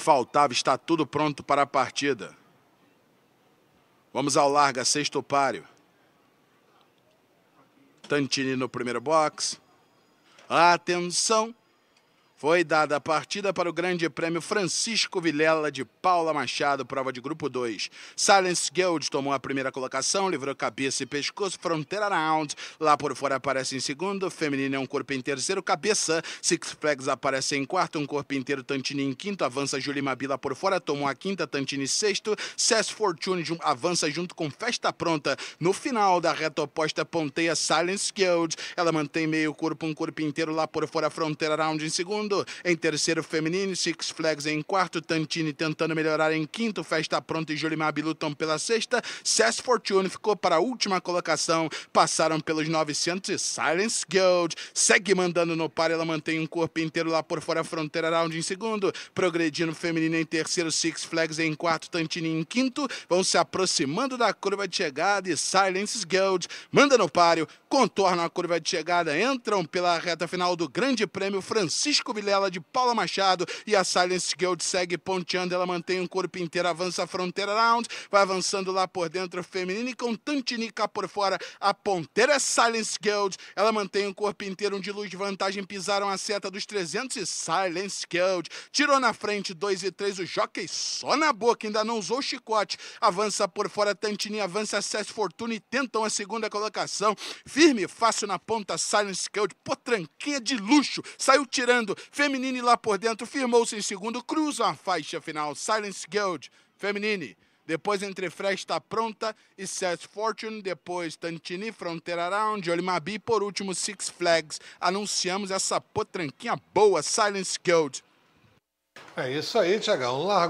faltava, está tudo pronto para a partida. Vamos ao larga, sexto páreo. Tantini no primeiro box. Atenção, foi dada a partida para o Grande Prêmio Francisco Vilela de Paula Machado, prova de grupo 2. Silence Guild tomou a primeira colocação, livrou cabeça e pescoço, Fronteira Round. Lá por fora aparece em segundo, Feminina é um corpo em terceiro, Cabeça. Six Flags aparece em quarto, um corpo inteiro, Tantini em quinto, avança Julie Mabila por fora, tomou a quinta, Tantini sexto. Sess Fortune avança junto com Festa Pronta. No final da reta oposta, ponteia Silence Guild. Ela mantém meio corpo, um corpo inteiro lá por fora, Fronteira Round em segundo. Em terceiro, feminino Six Flags em quarto, Tantini tentando melhorar em quinto, Festa Pronta e Jolimar Biluton pela sexta. Sass Fortune ficou para a última colocação, passaram pelos 900 e Silence Guild segue mandando no par, ela mantém um corpo inteiro lá por fora, Fronteira Round em segundo, Progredindo Feminino em terceiro, Six Flags em quarto, Tantini em quinto, vão se aproximando da curva de chegada e Silence Guild manda no páreo, contornam a curva de chegada, entram pela reta final do Grande Prêmio Francisco Vilela de Paula Machado e a Silence Guild segue ponteando. Ela mantém um corpo inteiro, avança a fronteira round, vai avançando lá por dentro, feminina e com Tantini cá por fora. A ponteira é Silence Guild, ela mantém um corpo inteiro, um de luz de vantagem, pisaram a seta dos 300 e Silence Guild tirou na frente 2 e 3. O jockey só na boca, ainda não usou o chicote, avança por fora. Tantini avança, Cess Fortuna e tentam a segunda colocação firme e fácil na ponta Silence Scout, potranquinha de luxo, saiu tirando, Feminine lá por dentro, firmou-se em segundo, cruza a faixa final, Silence Guild, Feminine. Depois entre Fresh está pronta e Seth Fortune, depois Tantini, Frontier Around, Olimabi e por último Six Flags. Anunciamos essa potranquinha boa, Silence Guild. É isso aí, Tiagão. Largou.